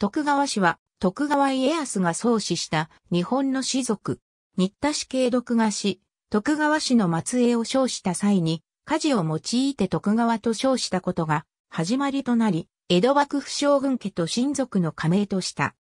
徳川氏は、徳川家康が創始した日本の士族、新田氏系独画氏、徳川氏の末裔を称した際に、家事を用いて徳川と称したことが始まりとなり、江戸幕府将軍家と親族の加盟とした。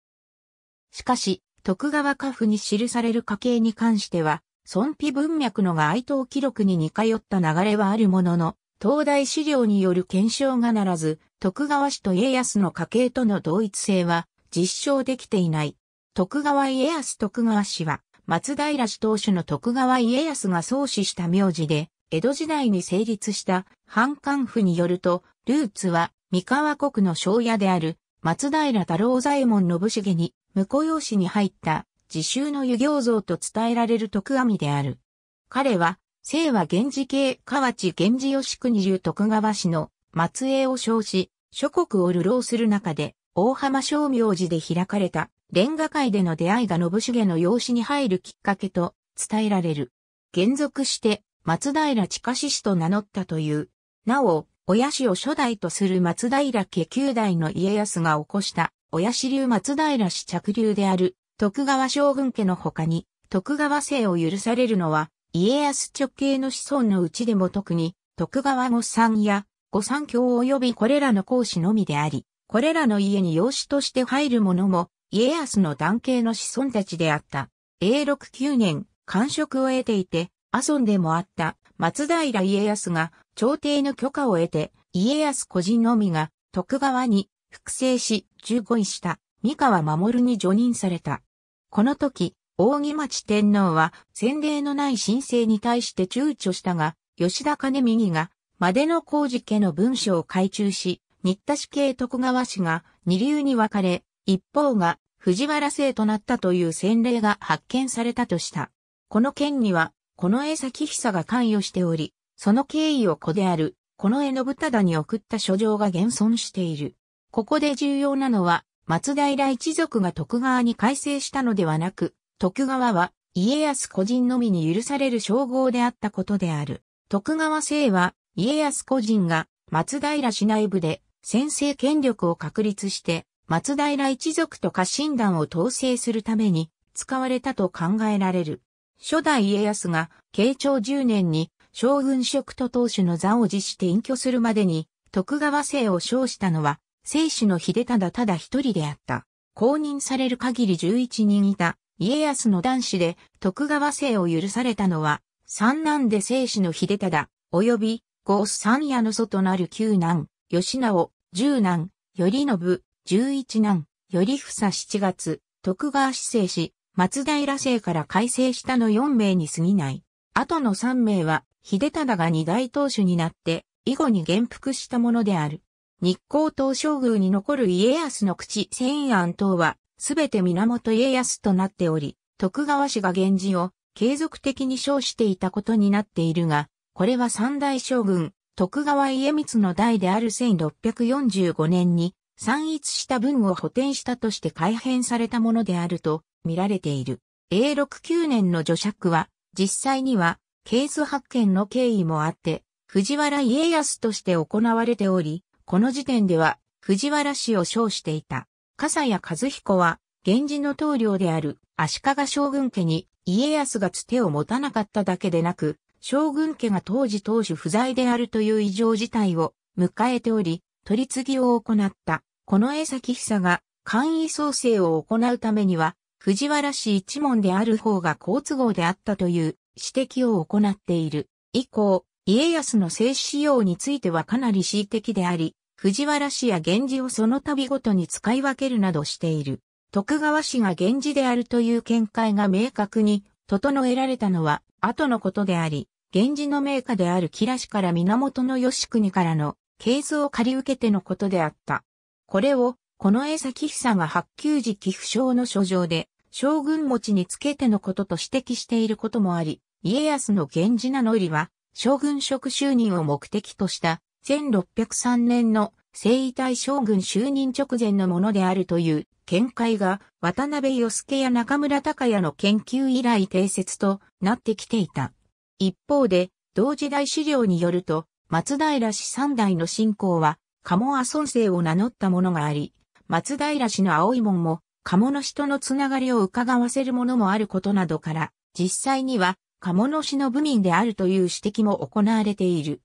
しかし、徳川家父に記される家系に関しては、孫否文脈のが哀悼記録に似通った流れはあるものの、東大資料による検証がならず、徳川氏と家康の家系との同一性は実証できていない。徳川家康徳川氏は、松平氏当主の徳川家康が創始した名字で、江戸時代に成立した藩官府によると、ルーツは三河国の庄屋である松平太郎左衛門信繁に婿養子に入った自習の湯行像と伝えられる徳網である。彼は姓は源氏系河内源氏吉国流徳川氏の末裔を称し、諸国を流浪する中で、大浜商明寺で開かれた、連画会での出会いが信繁の養子に入るきっかけと伝えられる。現続して、松平近志氏と名乗ったという。なお、親氏を初代とする松平家九代の家康が起こした、親氏流松平氏着流である、徳川将軍家の他に、徳川姓を許されるのは、家康直系の子孫のうちでも特に、徳川御三や御三教及びこれらの公子のみであり、これらの家に養子として入る者も、家康の男系の子孫たちであった。永禄9年、官職を得ていて、阿孫でもあった松平家康が朝廷の許可を得て、家康個人のみが徳川に複製し、従五位した三河守に除任された。この時、大木町天皇は先例のない申請に対して躊躇したが、吉田兼右が、までの工事家の文書を改中し、新田氏系徳川氏が二流に分かれ、一方が藤原姓となったという先例が発見されたとした。この件には、この江崎久が関与しており、その経緯を子である、この江信忠に送った書状が現存している。ここで重要なのは、松平一族が徳川に改正したのではなく、徳川は家康個人のみに許される称号であったことである。徳川姓は家康個人が松平市内部で先制権力を確立して松平一族と家臣団を統制するために使われたと考えられる。初代家康が慶長10年に将軍職と当主の座を辞して隠居するまでに徳川姓を称したのは、聖主の秀忠ただ一人であった。公認される限り11人いた家康の男子で徳川姓を許されたのは、三男で生死の秀忠、及び、五三夜の祖となる九男、吉直、十男、頼信、十一男、頼房七月、徳川氏生死、松平姓から改正したの四名に過ぎない。後の三名は、秀忠が二大当主になって、以後に元服したものである。日光東照宮に残る家康の口千安等は、すべて源家康となっており、徳川氏が源氏を継続的に称していたことになっているが、これは三大将軍、徳川家光の代である1645年に散逸した文を補填したとして改変されたものであると見られている。A69 年の序尺は、実際には、ケース発見の経緯もあって、藤原家康として行われており、この時点では藤原氏を称していた。笠谷和彦は、源氏の棟梁である足利将軍家に家康がつてを持たなかっただけでなく、将軍家が当時当主不在であるという異常事態を迎えており、取り次ぎを行った、この江崎久が簡易創生を行うためには、藤原氏一門である方が好都合であったという指摘を行っている。以降、家康の政治仕様についてはかなり恣意的であり、藤原氏や源氏をその度ごとに使い分けるなどしている。徳川氏が源氏であるという見解が明確に整えられたのは後のことであり、源氏の名家である吉良氏から源義国からの系図を借り受けてのことであった。これを、この江崎久が八九時寄付省の書状で、将軍持ちにつけてのことと指摘していることもあり、家康の源氏名乗りは、将軍職就任を目的とした1603年の征夷大将軍就任直前のものであるという見解が渡辺義介や中村隆也の研究以来定説となってきていた。一方で、同時代資料によると、松平氏三代の信仰は、鴨阿孫生を名乗ったものがあり、松平氏の青い門も、鴨のとのつながりを伺わせるものもあることなどから、実際には、鴨の氏の部民であるという指摘も行われている。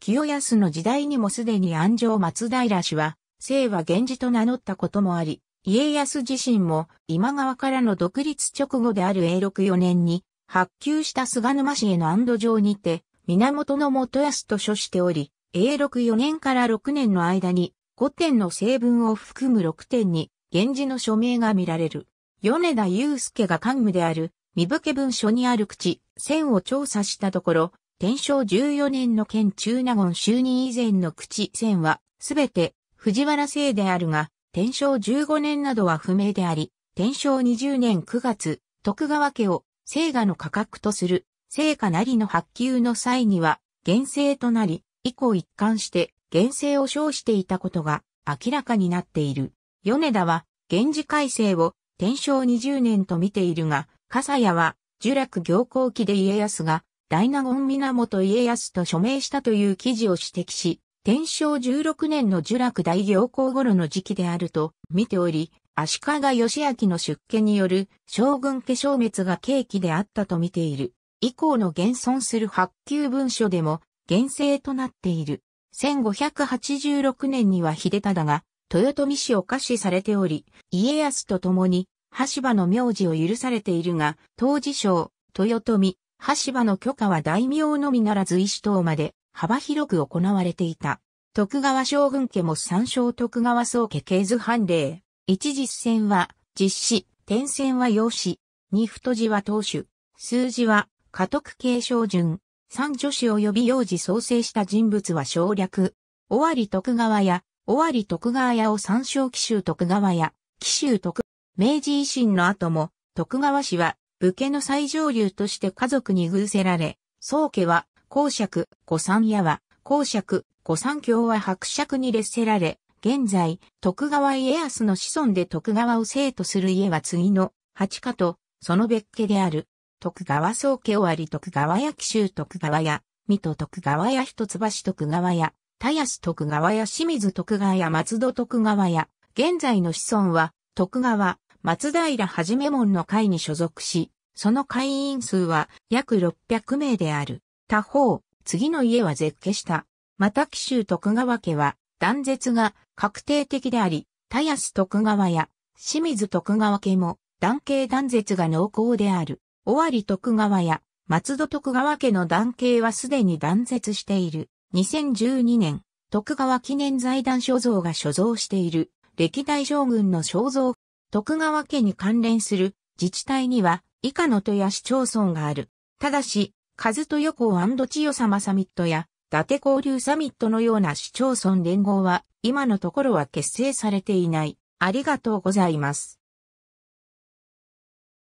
清康の時代にもすでに安城松平氏は、清は源氏と名乗ったこともあり、家康自身も今川からの独立直後である永禄4年に、発給した菅沼氏への安堵状にて、源の元康と書しており、永禄4年から6年の間に、5点の成分を含む6点に、源氏の署名が見られる。米田祐介が幹務である、身武家文書にある口、線を調査したところ、天正14年の県中納言就任以前の口線は、すべて藤原姓であるが、天正15年などは不明であり、天正20年9月、徳川家を聖画の価格とする、聖火なりの発給の際には、厳正となり、以降一貫して、厳正を称していたことが明らかになっている。米田は、源氏改正を天正20年と見ているが、笠谷は、呪落行行記で家康が、大納言源家康と署名したという記事を指摘し、天正16年の呪落大行幸頃の時期であると見ており、足利義明の出家による将軍家消滅が契機であったと見ている。以降の現存する発給文書でも、現世となっている。1586年には秀忠が、豊臣氏を下視されており、家康と共に、羽柴の名字を許されているが、当時将、豊臣、羽柴の許可は大名のみならず医師等まで幅広く行われていた。徳川将軍家も参照徳川宗家系図判例。一実戦は実施、転戦は用紙、二太字は当主、数字は家督継承順、三女子及び幼児創生した人物は省略。尾張徳川や、尾張徳川屋を参照紀州徳川や、紀州徳、明治維新の後も、徳川氏は武家の最上流として家族に偶せられ、宗家は、公爵、御三家は、公爵、御三卿は伯爵に列せられ、現在、徳川家康の子孫で徳川を生とする家は次の八家と、その別家である、徳川宗家をあり徳川屋紀州徳川屋、水戸徳川屋一橋徳川屋、田安徳川屋清水徳川屋松戸徳川屋、現在の子孫は、徳川、松平はじめ門の会に所属し、その会員数は約600名である。他方、次の家は絶景した。また紀州徳川家は断絶が確定的であり、田安徳川や清水徳川家も断系断絶が濃厚である。尾張徳川や松戸徳川家の断系はすでに断絶している。2012年、徳川記念財団所蔵が所蔵している歴代将軍の肖像徳川家に関連する自治体には以下の都や市町村がある。ただし、和豊港千代様サミットや伊達交流サミットのような市町村連合は今のところは結成されていない。ありがとうございます。